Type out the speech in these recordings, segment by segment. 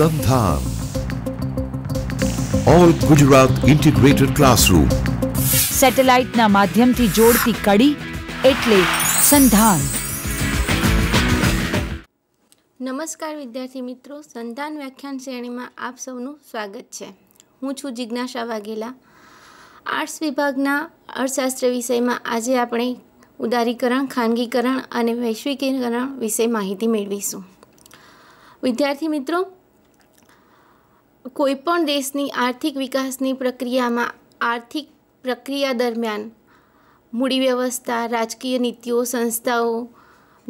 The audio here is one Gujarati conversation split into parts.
સંધાન ઓલ ગુજરાત ઇન્ટિગ્રેટેડ ક્લાસરૂમ સેટેલાઇટના માધ્યમથી જોડતી કડી એટલે સંધાન નમસ્કાર વિદ્યાર્થી મિત્રો સંધાન વ્યાખ્યાન શ્રેણીમાં આપ સૌનું સ્વાગત છે હું છું જિજ્ઞાસા વાઘેલા આર્ટ્સ વિભાગના અર્થશાસ્ત્ર વિષયમાં આજે આપણે ઉદારીકરણ ખાનગીકરણ અને વૈશ્વિકીકરણ વિશે માહિતી મેળવીશું વિદ્યાર્થી મિત્રો કોઈપણ દેશની આર્થિક વિકાસની પ્રક્રિયામાં આર્થિક પ્રક્રિયા દરમિયાન મૂડી વ્યવસ્થા રાજકીય નીતિઓ સંસ્થાઓ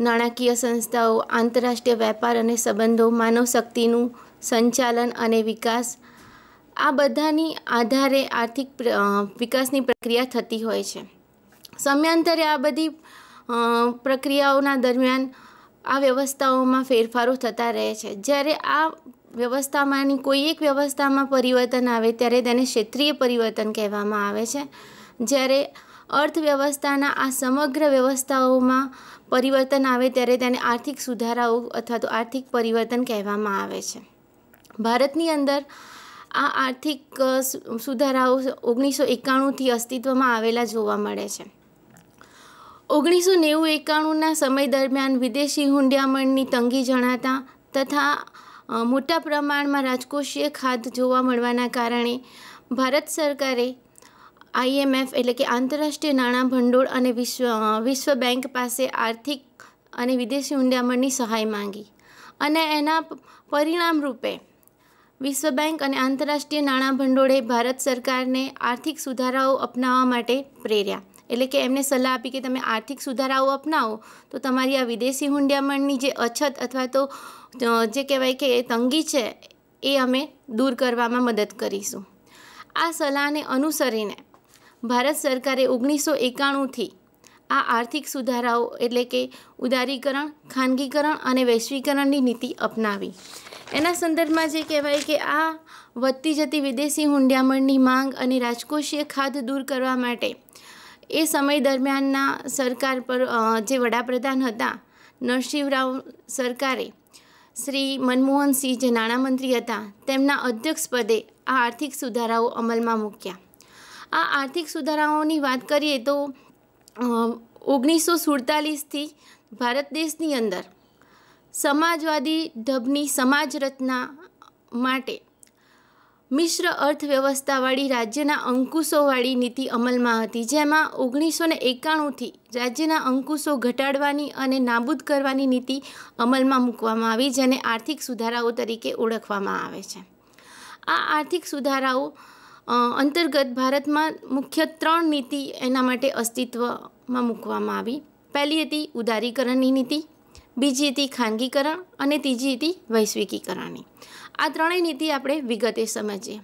નાણાકીય સંસ્થાઓ આંતરરાષ્ટ્રીય વેપાર અને સંબંધો માનવ શક્તિનું સંચાલન અને વિકાસ આ બધાની આધારે આર્થિક વિકાસની પ્રક્રિયા થતી હોય છે સમયાંતરે આ બધી પ્રક્રિયાઓના દરમિયાન આ વ્યવસ્થાઓમાં ફેરફારો થતા રહે છે જ્યારે આ વ્યવસ્થામાંની કોઈ એક વ્યવસ્થામાં પરિવર્તન આવે ત્યારે તેને ક્ષેત્રીય પરિવર્તન કહેવામાં આવે છે જ્યારે અર્થવ્યવસ્થાના આ સમગ્ર વ્યવસ્થાઓમાં પરિવર્તન આવે ત્યારે તેને આર્થિક સુધારાઓ અથવા તો આર્થિક પરિવર્તન કહેવામાં આવે છે ભારતની અંદર આ આર્થિક સુધારાઓ ઓગણીસો એકાણુંથી અસ્તિત્વમાં આવેલા જોવા મળે છે ઓગણીસો નેવું એકાણુંના સમય દરમિયાન વિદેશી હુંડિયામણની તંગી જણાતા તથા મોટા પ્રમાણમાં રાજકોષીય ખાધ જોવા મળવાના કારણે ભારત સરકારે આઈએમએફ એટલે કે આંતરરાષ્ટ્રીય નાણાં ભંડોળ અને વિશ્વ વિશ્વ બેંક પાસે આર્થિક અને વિદેશી ઊંડામણની સહાય માંગી અને એના પરિણામ રૂપે વિશ્વ બેંક અને આંતરરાષ્ટ્રીય નાણાં ભંડોળે ભારત સરકારને આર્થિક સુધારાઓ અપનાવવા માટે પ્રેર્યા એટલે કે એમને સલાહ આપી કે તમે આર્થિક સુધારાઓ અપનાવો તો તમારી આ વિદેશી હુંડિયામણની જે અછત અથવા તો જે કહેવાય કે તંગી છે એ અમે દૂર કરવામાં મદદ કરીશું આ સલાહને અનુસરીને ભારત સરકારે ઓગણીસો એકાણુંથી આ આર્થિક સુધારાઓ એટલે કે ઉદારીકરણ ખાનગીકરણ અને વૈશ્વિકરણની નીતિ અપનાવી એના સંદર્ભમાં જે કહેવાય કે આ વધતી જતી વિદેશી હુંડિયામણની માંગ અને રાજકોષીય ખાધ દૂર કરવા માટે એ સમય દરમિયાનના સરકાર પર જે વડાપ્રધાન હતા નરસિંહરાવ સરકારે શ્રી મનમોહનસિંહ જે નાણામંત્રી હતા તેમના અધ્યક્ષપદે આ આર્થિક સુધારાઓ અમલમાં મૂક્યા આ આર્થિક સુધારાઓની વાત કરીએ તો ઓગણીસો સુડતાલીસથી ભારત દેશની અંદર સમાજવાદી ઢબની સમાજ રચના માટે મિશ્ર અર્થવ્યવસ્થાવાળી રાજ્યના અંકુશોવાળી નીતિ અમલમાં હતી જેમાં ઓગણીસો ને એકાણુંથી રાજ્યના અંકુશો ઘટાડવાની અને નાબૂદ કરવાની નીતિ અમલમાં મૂકવામાં આવી જેને આર્થિક સુધારાઓ તરીકે ઓળખવામાં આવે છે આ આર્થિક સુધારાઓ અંતર્ગત ભારતમાં મુખ્ય ત્રણ નીતિ એના માટે અસ્તિત્વમાં મૂકવામાં આવી પહેલી હતી ઉદારીકરણની નીતિ બીજી હતી ખાનગીકરણ અને ત્રીજી હતી વૈશ્વિકીકરણની આ ત્રણેય નીતિ આપણે વિગતે સમજીએ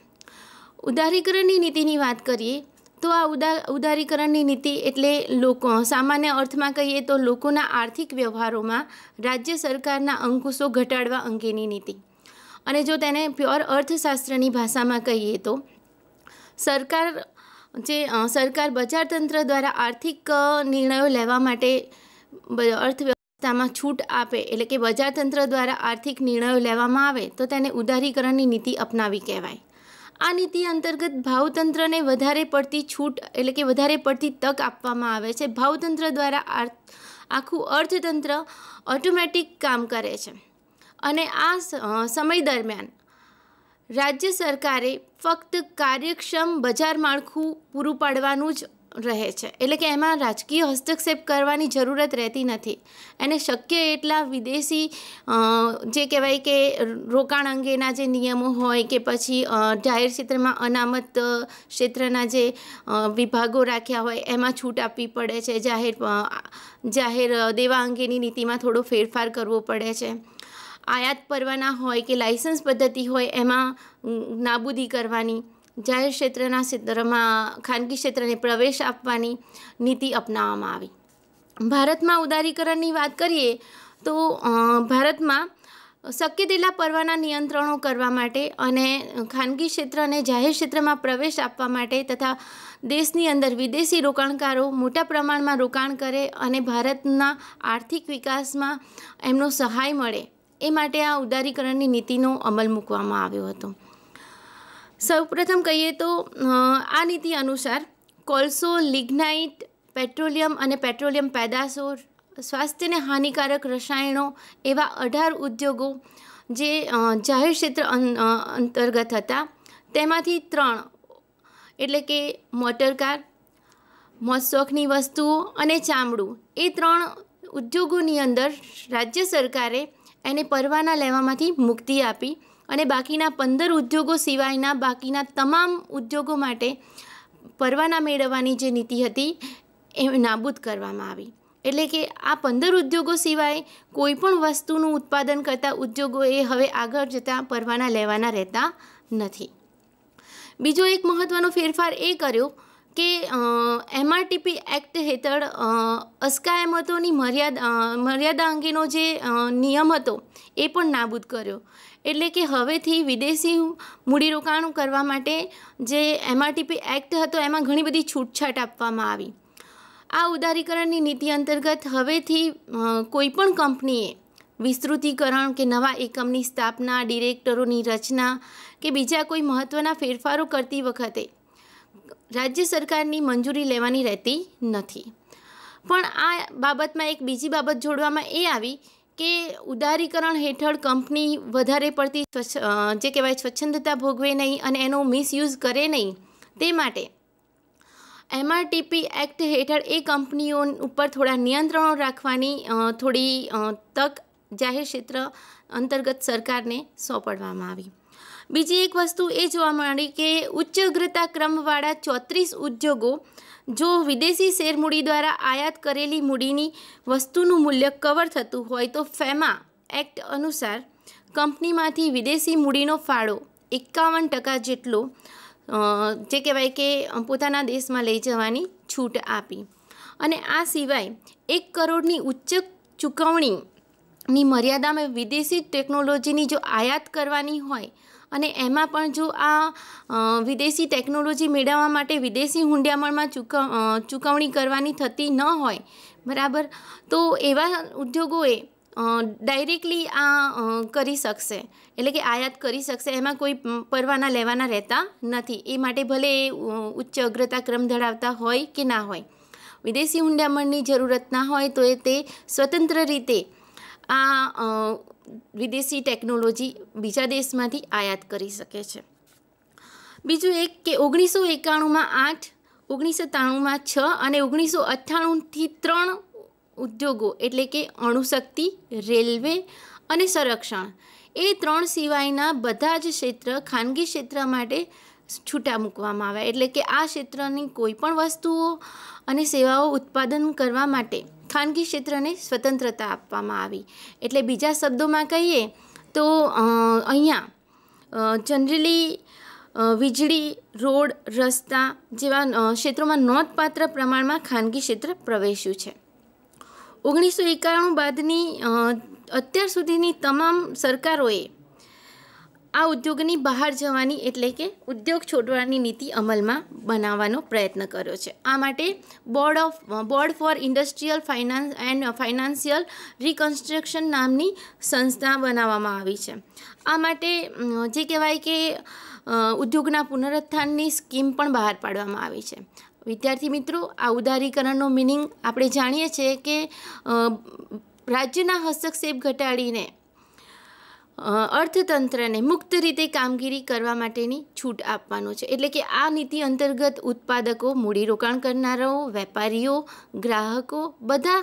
ઉદારીકરણની નીતિની વાત કરીએ તો આ ઉદા ઉદારીકરણની નીતિ એટલે લોકો સામાન્ય અર્થમાં કહીએ તો લોકોના આર્થિક વ્યવહારોમાં રાજ્ય સરકારના અંકુશો ઘટાડવા અંગેની નીતિ અને જો તેને પ્યોર અર્થશાસ્ત્રની ભાષામાં કહીએ તો સરકાર જે સરકાર બજારતંત્ર દ્વારા આર્થિક નિર્ણયો લેવા માટે અર્થ તામાં છૂટ આપે એટલે કે બજારતંત્ર દ્વારા આર્થિક નિર્ણયો લેવામાં આવે તો તેને ઉદારીકરણની નીતિ અપનાવી કહેવાય આ નીતિ અંતર્ગત ભાવતંત્રને વધારે પડતી છૂટ એટલે કે વધારે પડતી તક આપવામાં આવે છે ભાવતંત્ર દ્વારા આખું અર્થતંત્ર ઓટોમેટિક કામ કરે છે અને આ સમય દરમિયાન રાજ્ય સરકારે ફક્ત કાર્યક્ષમ બજાર માળખું પૂરું પાડવાનું જ રહે છે એટલે કે એમાં રાજકીય હસ્તક્ષેપ કરવાની જરૂરત રહેતી નથી અને શક્ય એટલા વિદેશી જે કહેવાય કે રોકાણ અંગેના જે નિયમો હોય કે પછી જાહેર ક્ષેત્રમાં અનામત ક્ષેત્રના જે વિભાગો રાખ્યા હોય એમાં છૂટ આપવી પડે છે જાહેર જાહેર દેવા અંગેની નીતિમાં થોડો ફેરફાર કરવો પડે છે આયાત પરવાના હોય કે લાઇસન્સ પદ્ધતિ હોય એમાં નાબૂદી કરવાની જાહેર ક્ષેત્રના ક્ષેત્રમાં ખાનગી ક્ષેત્રને પ્રવેશ આપવાની નીતિ અપનાવવામાં આવી ભારતમાં ઉદારીકરણની વાત કરીએ તો ભારતમાં શક્ય તેટલા પરવાના નિયંત્રણો કરવા માટે અને ખાનગી ક્ષેત્ર અને જાહેર ક્ષેત્રમાં પ્રવેશ આપવા માટે તથા દેશની અંદર વિદેશી રોકાણકારો મોટા પ્રમાણમાં રોકાણ કરે અને ભારતના આર્થિક વિકાસમાં એમનો સહાય મળે એ માટે આ ઉદારીકરણની નીતિનો અમલ મૂકવામાં આવ્યો હતો સૌપ્રથમ કહીએ તો આ નીતિ અનુસાર કોલસો લિગ્નાઇટ પેટ્રોલિયમ અને પેટ્રોલિયમ પેદાશો સ્વાસ્થ્યને હાનિકારક રસાયણો એવા અઢાર ઉદ્યોગો જે જાહેર ક્ષેત્ર અંતર્ગત હતા તેમાંથી ત્રણ એટલે કે મોટરકાર મોજશોખની વસ્તુઓ અને ચામડું એ ત્રણ ઉદ્યોગોની અંદર રાજ્ય સરકારે એને પરવાના લેવામાંથી મુક્તિ આપી અને બાકીના પંદર ઉદ્યોગો સિવાયના બાકીના તમામ ઉદ્યોગો માટે પરવાના મેળવવાની જે નીતિ હતી એ નાબૂદ કરવામાં આવી એટલે કે આ પંદર ઉદ્યોગો સિવાય કોઈ પણ વસ્તુનું ઉત્પાદન કરતા ઉદ્યોગો એ હવે આગળ જતાં પરવાના લેવાના રહેતા નથી બીજો એક મહત્ત્વનો ફેરફાર એ કર્યો કે એમઆરટીપી એક્ટ હેઠળ અસ્કાયમતોની મર્યાદા મર્યાદા અંગેનો જે નિયમ હતો એ પણ નાબૂદ કર્યો એટલે કે હવેથી વિદેશી મૂડીરોકાણ કરવા માટે જે એમઆરટીપી એક્ટ હતો એમાં ઘણી બધી છૂટછાટ આપવામાં આવી આ ઉદારીકરણની નીતિ અંતર્ગત હવેથી કોઈપણ કંપનીએ વિસ્તૃતીકરણ કે નવા એકમની સ્થાપના ડિરેક્ટરોની રચના કે બીજા કોઈ મહત્ત્વના ફેરફારો કરતી વખતે રાજ્ય સરકારની મંજૂરી લેવાની રહેતી નથી પણ આ બાબતમાં એક બીજી બાબત જોડવામાં એ આવી કે ઉદારીકરણ હેઠળ કંપની વધારે પડતી જે કહેવાય સ્વચ્છંદતા ભોગવે નહીં અને એનો મિસયુઝ કરે નહીં તે માટે એમઆરટીપી એક્ટ હેઠળ એ કંપનીઓ ઉપર થોડા નિયંત્રણો રાખવાની થોડી તક જાહેર ક્ષેત્ર અંતર્ગત સરકારને સોંપડવામાં આવી બીજી એક વસ્તુ એ જોવા મળી કે ઉચ્ચ અગ્રતા ક્રમવાળા ચોત્રીસ ઉદ્યોગો જો વિદેશી શેરમૂડી દ્વારા આયાત કરેલી મૂડીની વસ્તુનું મૂલ્ય કવર થતું હોય તો ફેમા એક્ટ અનુસાર કંપનીમાંથી વિદેશી મૂડીનો ફાળો એકાવન ટકા જેટલો જે કહેવાય કે પોતાના દેશમાં લઈ જવાની છૂટ આપી અને આ સિવાય એક કરોડની ઉચ્ચ ચૂકવણી ની મર્યાદામાં વિદેશી ટેકનોલોજીની જો આયાત કરવાની હોય અને એમાં પણ જો આ વિદેશી ટેકનોલોજી મેળવવા માટે વિદેશી હુંડિયામણમાં ચૂક ચૂકવણી કરવાની થતી ન હોય બરાબર તો એવા ઉદ્યોગોએ ડાયરેક્ટલી આ કરી શકશે એટલે કે આયાત કરી શકશે એમાં કોઈ પરવાના લેવાના રહેતા નથી એ માટે ભલે એ ઉચ્ચ અગ્રતા ક્રમ ધરાવતા હોય કે ના હોય વિદેશી હુંડિયામણની જરૂરત ના હોય તો એ તે સ્વતંત્ર રીતે આ વિદેશી ટેકનોલોજી બીજા દેશમાંથી આયાત કરી શકે છે બીજું એક કે ઓગણીસો એકાણુંમાં આઠ ઓગણીસો ત્રાણુંમાં છ અને ઓગણીસો અઠ્ઠાણુંથી ત્રણ ઉદ્યોગો એટલે કે અણુશક્તિ રેલવે અને સંરક્ષણ એ ત્રણ સિવાયના બધા જ ક્ષેત્ર ખાનગી ક્ષેત્ર માટે છૂટા મૂકવામાં આવ્યા એટલે કે આ ક્ષેત્રની કોઈ પણ વસ્તુઓ અને સેવાઓ ઉત્પાદન કરવા માટે ખાનગી ક્ષેત્રને સ્વતંત્રતા આપવામાં આવી એટલે બીજા શબ્દોમાં કહીએ તો અહીંયા જનરલી વીજળી રોડ રસ્તા જેવા ક્ષેત્રોમાં નોંધપાત્ર પ્રમાણમાં ખાનગી ક્ષેત્ર પ્રવેશ્યું છે ઓગણીસો એકાણું બાદની અત્યાર સુધીની તમામ સરકારોએ આ ઉદ્યોગની બહાર જવાની એટલે કે ઉદ્યોગ છોડવાની નીતિ અમલમાં બનાવવાનો પ્રયત્ન કર્યો છે આ માટે board of board for industrial finance and financial reconstruction નામની સંસ્થા બનાવવામાં આવી છે આ માટે જે કહેવાય કે ઉદ્યોગના પુનરુત્થાનની સ્કીમ પણ બહાર પાડવામાં આવી છે વિદ્યાર્થી મિત્રો આ ઉદારીકરણનો મિનિંગ આપણે જાણીએ છીએ કે રાજ્યના હસ્તક્ષેપ ઘટાડીને અર્થતંત્રને મુક્ત રીતે કામગીરી કરવા માટેની છૂટ આપવાનો છે એટલે કે આ નીતિ અંતર્ગત ઉત્પાદકો મૂડીરોકાણ કરનારાઓ વેપારીઓ ગ્રાહકો બધા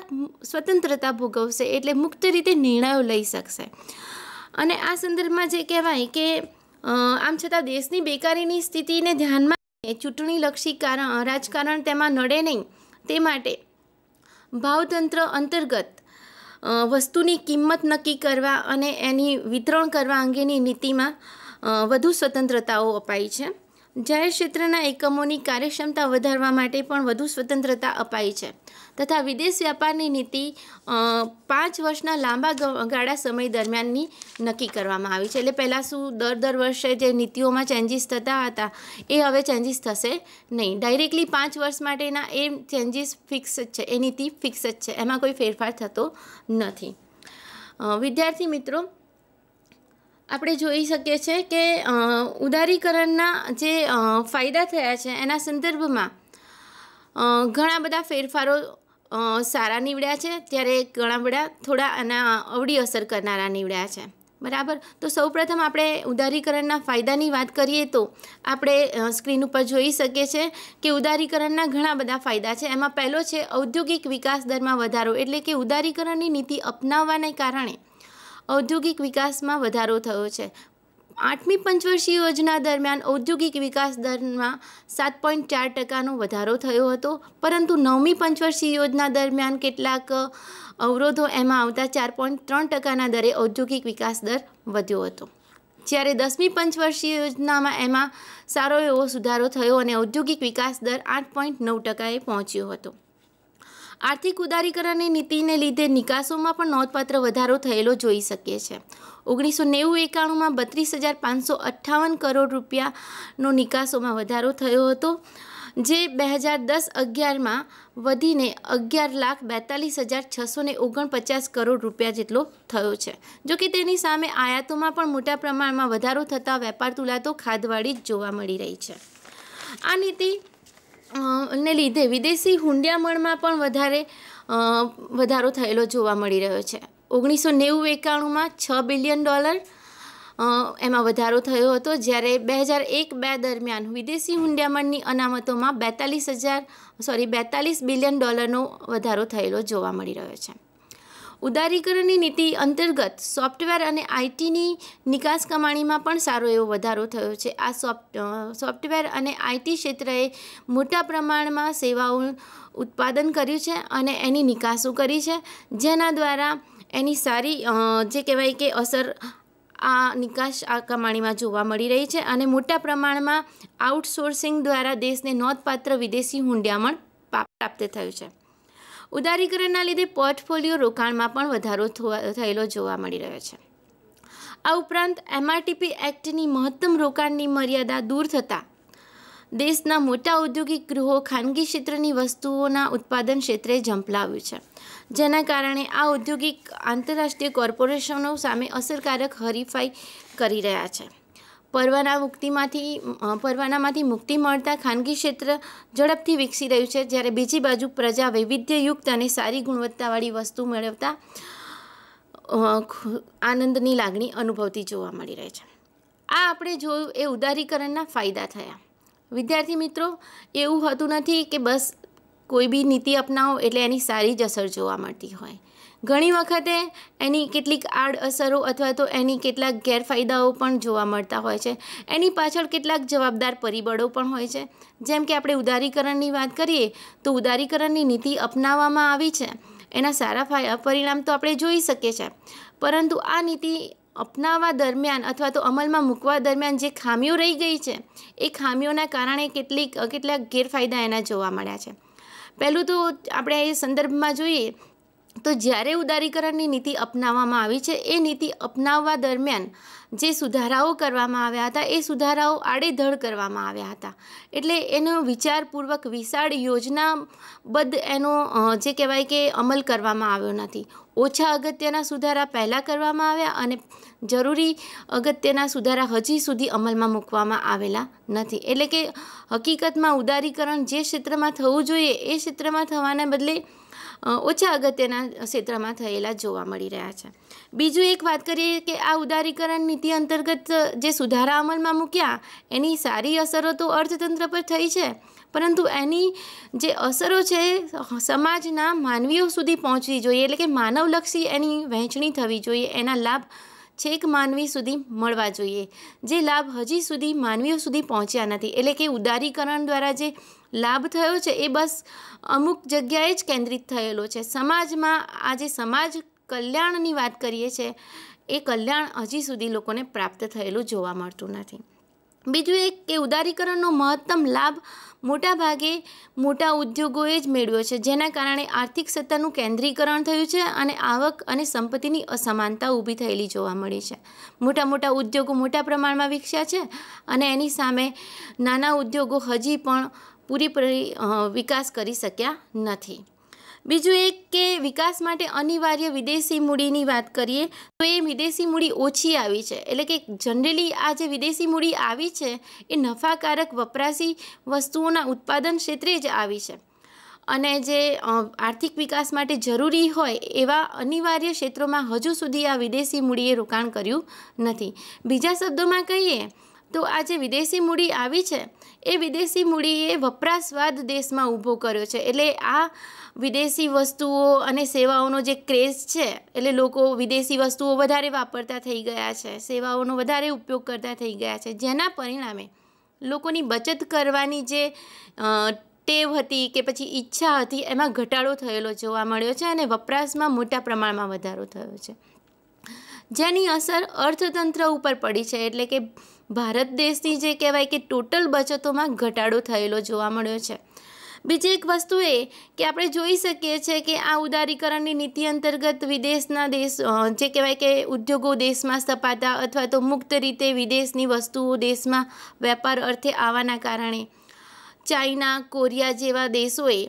સ્વતંત્રતા ભોગવશે એટલે મુક્ત રીતે નિર્ણયો લઈ શકશે અને આ સંદર્ભમાં જે કહેવાય કે આમ છતાં દેશની બેકારીની સ્થિતિને ધ્યાનમાં ચૂંટણીલક્ષી કારણ રાજકારણ તેમાં નડે નહીં તે માટે ભાવતંત્ર અંતર્ગત વસ્તુની કિંમત નક્કી કરવા અને એની વિતરણ કરવા અંગેની નીતિમાં વધુ સ્વતંત્રતાઓ અપાઈ છે જાહેર ક્ષેત્રના એકમોની કાર્યક્ષમતા વધારવા માટે પણ વધુ સ્વતંત્રતા અપાઈ છે તથા વિદેશ વ્યાપારની નીતિ પાંચ વર્ષના લાંબા ગાળા સમય દરમિયાનની નક્કી કરવામાં આવી છે એટલે પહેલાં શું દર દર વર્ષે જે નીતિઓમાં ચેન્જીસ થતા હતા એ હવે ચેન્જીસ થશે નહીં ડાયરેક્ટલી પાંચ વર્ષ માટેના એ ચેન્જીસ ફિક્સ જ છે એ નીતિ ફિક્સ જ છે એમાં કોઈ ફેરફાર થતો નથી વિદ્યાર્થી મિત્રો આપણે જોઈ શકીએ છીએ કે ઉદારીકરણના જે ફાયદા થયા છે એના સંદર્ભમાં ઘણા બધા ફેરફારો સારા નીવડ્યા છે ત્યારે ઘણા બધા થોડા એના અવળી અસર કરનારા નીવડ્યા છે બરાબર તો સૌપ્રથમ આપણે ઉદારીકરણના ફાયદાની વાત કરીએ તો આપણે સ્ક્રીન ઉપર જોઈ શકીએ છીએ કે ઉદારીકરણના ઘણા બધા ફાયદા છે એમાં પહેલો છે ઔદ્યોગિક વિકાસ દરમાં વધારો એટલે કે ઉદારીકરણની નીતિ અપનાવવાને કારણે ઔદ્યોગિક વિકાસમાં વધારો થયો છે આઠમી પંચવર્ષીય યોજના દરમિયાન ઔદ્યોગિક વિકાસ દરમાં સાત પોઈન્ટ ચાર ટકાનો વધારો થયો હતો પરંતુ નવમી પંચવર્ષીય યોજના દરમિયાન કેટલાક અવરોધો એમાં આવતા ચાર પોઈન્ટ ત્રણ ટકાના દરે ઔદ્યોગિક વિકાસ દર વધ્યો હતો જ્યારે દસમી પંચવર્ષીય યોજનામાં એમાં સારો એવો સુધારો થયો અને ઔદ્યોગિક વિકાસ દર આઠ પોઈન્ટ નવ ટકાએ પહોંચ્યો હતો આર્થિક ઉદારીકરણની નીતિને લીધે નિકાસોમાં પણ નોંધપાત્ર વધારો થયેલો જોઈ શકીએ છીએ ઓગણીસો નેવું એકાણુંમાં બત્રીસ હજાર પાંચસો અઠ્ઠાવન કરોડ રૂપિયાનો નિકાસોમાં વધારો થયો હતો જે બે હજાર દસ અગિયારમાં વધીને અગિયાર લાખ બેતાલીસ હજાર છસો ને ઓગણપચાસ કરોડ રૂપિયા જેટલો થયો છે જો કે તેની સામે આયાતોમાં પણ મોટા પ્રમાણમાં વધારો થતાં વેપાર તુલા તો ખાધવાળી જ જોવા મળી રહી છે આ નીતિ ને લીધે વિદેશી હુંડિયામણમાં પણ વધારે વધારો થયેલો જોવા મળી રહ્યો છે ઓગણીસો નેવું એકાણુંમાં છ બિલિયન ડોલર એમાં વધારો થયો હતો જ્યારે બે હજાર એક બે દરમિયાન વિદેશી હુંડિયામણની અનામતોમાં બેતાલીસ હજાર સોરી બેતાલીસ બિલિયન ડોલરનો વધારો થયેલો જોવા મળી રહ્યો છે ઉદારીકરણની નીતિ અંતર્ગત સોફ્ટવેર અને આઈટીની નિકાસ કમાણીમાં પણ સારો એવો વધારો થયો છે આ સોફ્ટ સોફ્ટવેર અને આઈટી ક્ષેત્રએ મોટા પ્રમાણમાં સેવાઓ ઉત્પાદન કર્યું છે અને એની નિકાસો કરી છે જેના દ્વારા એની સારી જે કહેવાય કે અસર આ નિકાસ આ કમાણીમાં જોવા મળી રહી છે અને મોટા પ્રમાણમાં આઉટસોર્સિંગ દ્વારા દેશને નોંધપાત્ર વિદેશી હુંડિયામણ પ્રાપ્ત થયું છે ઉદારીકરણના લીધે પોર્ટફોલિયો રોકાણમાં પણ વધારો થયેલો જોવા મળી રહ્યો છે આ ઉપરાંત એમઆરટીપી એક્ટની મહત્તમ રોકાણની મર્યાદા દૂર થતાં દેશના મોટા ઔદ્યોગિક ગૃહો ખાનગી ક્ષેત્રની વસ્તુઓના ઉત્પાદન ક્ષેત્રે ઝંપલાવ્યું છે જેના કારણે આ ઔદ્યોગિક આંતરરાષ્ટ્રીય કોર્પોરેશનો સામે અસરકારક હરીફાઈ કરી રહ્યા છે પરવાના મુક્તિમાંથી પરવાનામાંથી મુક્તિ મળતા ખાનગી ક્ષેત્ર ઝડપથી વિકસી રહ્યું છે જ્યારે બીજી બાજુ પ્રજા વૈવિધ્યયુક્ત અને સારી ગુણવત્તાવાળી વસ્તુ મેળવતા આનંદની લાગણી અનુભવતી જોવા મળી રહી છે આ આપણે જોયું એ ઉદારીકરણના ફાયદા થયા વિદ્યાર્થી મિત્રો એવું હતું નથી કે બસ કોઈ બી નીતિ અપનાવો એટલે એની સારી જ અસર જોવા મળતી હોય ઘણી વખતે એની કેટલીક આડઅસરો અથવા તો એની કેટલાક ગેરફાયદાઓ પણ જોવા મળતા હોય છે એની પાછળ કેટલાક જવાબદાર પરિબળો પણ હોય છે જેમ કે આપણે ઉદારીકરણની વાત કરીએ તો ઉદારીકરણની નીતિ અપનાવવામાં આવી છે એના સારા પરિણામ તો આપણે જોઈ શકીએ છીએ પરંતુ આ નીતિ અપનાવવા દરમિયાન અથવા તો અમલમાં મૂકવા દરમિયાન જે ખામીઓ રહી ગઈ છે એ ખામીઓના કારણે કેટલીક કેટલાક ગેરફાયદા એના જોવા મળ્યા છે પહેલું તો આપણે એ સંદર્ભમાં જોઈએ તો જ્યારે ઉદારીકરણની નીતિ અપનાવવામાં આવી છે એ નીતિ અપનાવવા દરમિયાન જે સુધારાઓ કરવામાં આવ્યા હતા એ સુધારાઓ આડેધડ કરવામાં આવ્યા હતા એટલે એનો વિચારપૂર્વક વિશાળ યોજનાબદ્ધ એનો જે કહેવાય કે અમલ કરવામાં આવ્યો નથી ઓછા અગત્યના સુધારા પહેલાં કરવામાં આવ્યા અને જરૂરી અગત્યના સુધારા હજી સુધી અમલમાં મૂકવામાં આવેલા નથી એટલે કે હકીકતમાં ઉદારીકરણ જે ક્ષેત્રમાં થવું જોઈએ એ ક્ષેત્રમાં થવાને બદલે ઓછા અગત્યના ક્ષેત્રમાં થયેલા જોવા મળી રહ્યા છે બીજું એક વાત કરીએ કે આ ઉદારીકરણ નીતિ અંતર્ગત જે સુધારા અમલમાં મૂક્યા એની સારી અસરો તો અર્થતંત્ર પર થઈ છે પરંતુ એની જે અસરો છે સમાજના માનવીઓ સુધી પહોંચવી જોઈએ એટલે કે માનવલક્ષી એની વહેંચણી થવી જોઈએ એના લાભ છેક માનવી સુધી મળવા જોઈએ જે લાભ હજી સુધી માનવીઓ સુધી પહોંચ્યા નથી એટલે કે ઉદારીકરણ દ્વારા જે લાભ થયો છે એ બસ અમુક જગ્યાએ જ કેન્દ્રિત થયેલો છે સમાજમાં આજે સમાજ કલ્યાણની વાત કરીએ છીએ એ કલ્યાણ હજી સુધી લોકોને પ્રાપ્ત થયેલું જોવા મળતું નથી બીજું એક કે ઉદારીકરણનો મહત્તમ લાભ મોટાભાગે મોટા ઉદ્યોગોએ જ મેળવ્યો છે જેના કારણે આર્થિક સત્તાનું કેન્દ્રીકરણ થયું છે અને આવક અને સંપત્તિની અસમાનતા ઊભી થયેલી જોવા મળી છે મોટા મોટા ઉદ્યોગો મોટા પ્રમાણમાં વિકસ્યા છે અને એની સામે નાના ઉદ્યોગો હજી પણ પૂરેપૂરી વિકાસ કરી શક્યા નથી બીજું એક કે વિકાસ માટે અનિવાર્ય વિદેશી મૂડીની વાત કરીએ તો એ વિદેશી મૂડી ઓછી આવી છે એટલે કે જનરલી આ જે વિદેશી મૂડી આવી છે એ નફાકારક વપરાશી વસ્તુઓના ઉત્પાદન ક્ષેત્રે જ આવી છે અને જે આર્થિક વિકાસ માટે જરૂરી હોય એવા અનિવાર્ય ક્ષેત્રોમાં હજુ સુધી આ વિદેશી મૂડીએ રોકાણ કર્યું નથી બીજા શબ્દોમાં કહીએ તો આ જે વિદેશી મૂડી આવી છે એ વિદેશી મૂડીએ વપરાશવાદ દેશમાં ઊભો કર્યો છે એટલે આ વિદેશી વસ્તુઓ અને સેવાઓનો જે ક્રેઝ છે એટલે લોકો વિદેશી વસ્તુઓ વધારે વાપરતા થઈ ગયા છે સેવાઓનો વધારે ઉપયોગ કરતા થઈ ગયા છે જેના પરિણામે લોકોની બચત કરવાની જે ટેવ હતી કે પછી ઈચ્છા હતી એમાં ઘટાડો થયેલો જોવા મળ્યો છે અને વપરાશમાં મોટા પ્રમાણમાં વધારો થયો છે જેની અસર અર્થતંત્ર ઉપર પડી છે એટલે કે ભારત દેશની જે કહેવાય કે ટોટલ બચતોમાં ઘટાડો થયેલો જોવા મળ્યો છે બીજી એક વસ્તુ એ કે આપણે જોઈ શકીએ છીએ કે આ ઉદારીકરણની નીતિ અંતર્ગત વિદેશના દેશ જે કહેવાય કે ઉદ્યોગો દેશમાં સ્થપાતા અથવા તો મુક્ત રીતે વિદેશની વસ્તુઓ દેશમાં વેપાર અર્થે આવવાના કારણે ચાઇના કોરિયા જેવા દેશોએ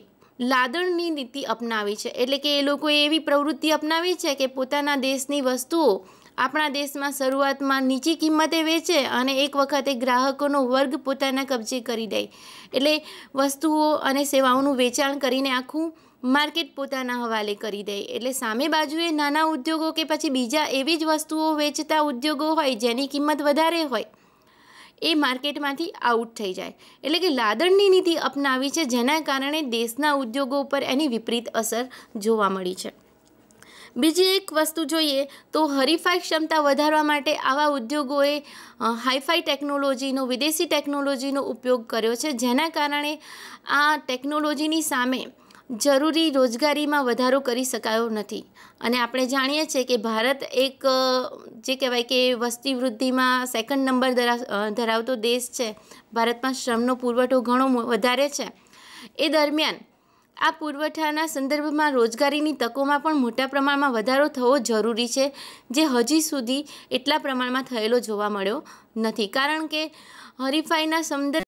લાદણની નીતિ અપનાવી છે એટલે કે એ લોકોએ એવી પ્રવૃત્તિ અપનાવી છે કે પોતાના દેશની વસ્તુઓ આપણા દેશમાં શરૂઆતમાં નીચી કિંમતે વેચે અને એક વખતે ગ્રાહકોનો વર્ગ પોતાના કબજે કરી દે એટલે વસ્તુઓ અને સેવાઓનું વેચાણ કરીને આખું માર્કેટ પોતાના હવાલે કરી દે એટલે સામે બાજુએ નાના ઉદ્યોગો કે પછી બીજા એવી જ વસ્તુઓ વેચતા ઉદ્યોગો હોય જેની કિંમત વધારે હોય એ માર્કેટમાંથી આઉટ થઈ જાય એટલે કે લાદણની નીતિ અપનાવી છે જેના કારણે દેશના ઉદ્યોગો ઉપર એની વિપરીત અસર જોવા મળી છે બીજી એક વસ્તુ જોઈએ તો હરીફાઈ ક્ષમતા વધારવા માટે આવા ઉદ્યોગોએ હાઈફાઈ ટેકનોલોજીનો વિદેશી ટેકનોલોજીનો ઉપયોગ કર્યો છે જેના કારણે આ ટેકનોલોજીની સામે જરૂરી રોજગારીમાં વધારો કરી શકાયો નથી અને આપણે જાણીએ છીએ કે ભારત એક જે કહેવાય કે વસ્તી વૃદ્ધિમાં સેકન્ડ નંબર ધરાવતો દેશ છે ભારતમાં શ્રમનો પુરવઠો ઘણો વધારે છે એ દરમિયાન આ પુરવઠાના સંદર્ભમાં રોજગારીની તકોમાં પણ મોટા પ્રમાણમાં વધારો થવો જરૂરી છે જે હજી સુધી એટલા પ્રમાણમાં થયેલો જોવા મળ્યો નથી કારણ કે હરીફાઈના સંદર્ભ